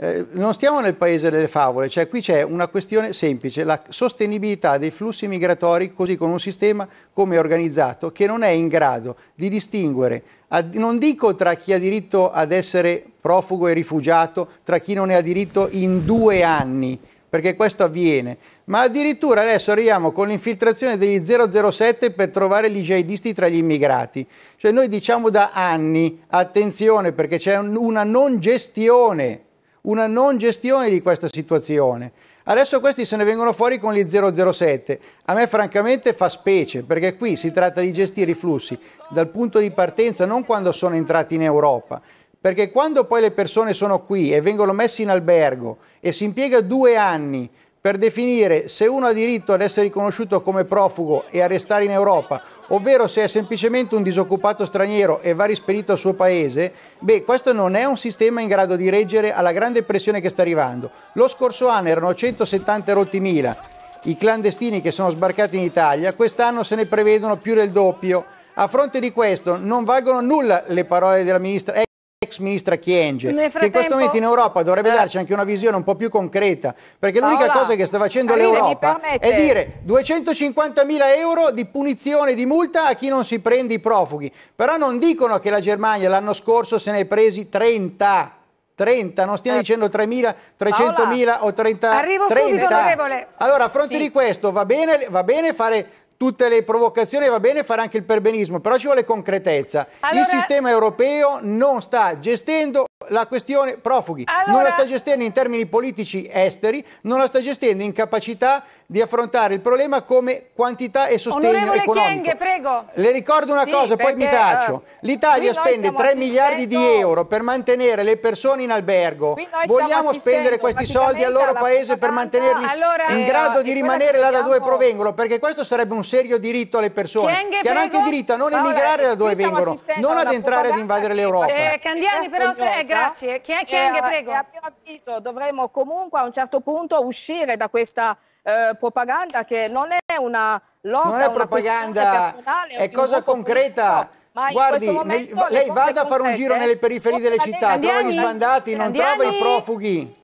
Eh, non stiamo nel paese delle favole, cioè qui c'è una questione semplice, la sostenibilità dei flussi migratori così con un sistema come organizzato che non è in grado di distinguere, non dico tra chi ha diritto ad essere profugo e rifugiato, tra chi non ne ha diritto in due anni, perché questo avviene, ma addirittura adesso arriviamo con l'infiltrazione degli 007 per trovare gli jihadisti tra gli immigrati. Cioè noi diciamo da anni, attenzione perché c'è una non gestione una non gestione di questa situazione. Adesso questi se ne vengono fuori con gli 007. A me francamente fa specie perché qui si tratta di gestire i flussi dal punto di partenza, non quando sono entrati in Europa. Perché quando poi le persone sono qui e vengono messe in albergo e si impiega due anni per definire se uno ha diritto ad essere riconosciuto come profugo e a restare in Europa ovvero se è semplicemente un disoccupato straniero e va rispedito al suo paese, beh, questo non è un sistema in grado di reggere alla grande pressione che sta arrivando. Lo scorso anno erano 170 rotti mila i clandestini che sono sbarcati in Italia, quest'anno se ne prevedono più del doppio. A fronte di questo non valgono nulla le parole della ministra ministra Chienge, frattempo... che in questo momento in Europa dovrebbe eh. darci anche una visione un po' più concreta, perché Paola, l'unica cosa che sta facendo Carine, l'Europa è dire 250.000 euro di punizione, di multa a chi non si prende i profughi. Però non dicono che la Germania l'anno scorso se ne è presi 30. 30, non stiamo eh. dicendo 3.000, 300.000 o 30. Arrivo 30. subito, onorevole. Allora, a fronte sì. di questo, va bene, va bene fare tutte le provocazioni, va bene fare anche il perbenismo, però ci vuole concretezza. Allora... Il sistema europeo non sta gestendo la questione profughi, allora... non la sta gestendo in termini politici esteri, non la sta gestendo in capacità di affrontare il problema come quantità e sostegno Onorevole economico. Chienghe, Le ricordo una sì, cosa, perché, poi mi eh, taccio. L'Italia spende 3 miliardi di euro per mantenere le persone in albergo. Vogliamo spendere questi soldi al loro paese per mantenerli allora, in eh, grado eh, di rimanere là da dove provengono? Perché questo sarebbe un serio diritto alle persone Chienghe, che hanno anche diritto a non Paola, emigrare da dove vengono, non ad entrare ad invadere l'Europa. Eh, Candiani eh, però è grave Grazie. Chi è Chiang, Chiang, prego. E a mio avviso dovremmo comunque a un certo punto uscire da questa eh, propaganda che non è una lotta, non è propaganda, personale. È cosa concreta. Guardi, momento, nel, lei vada a fare un giro nelle periferie delle città, trova gli sbandati, non trova i profughi.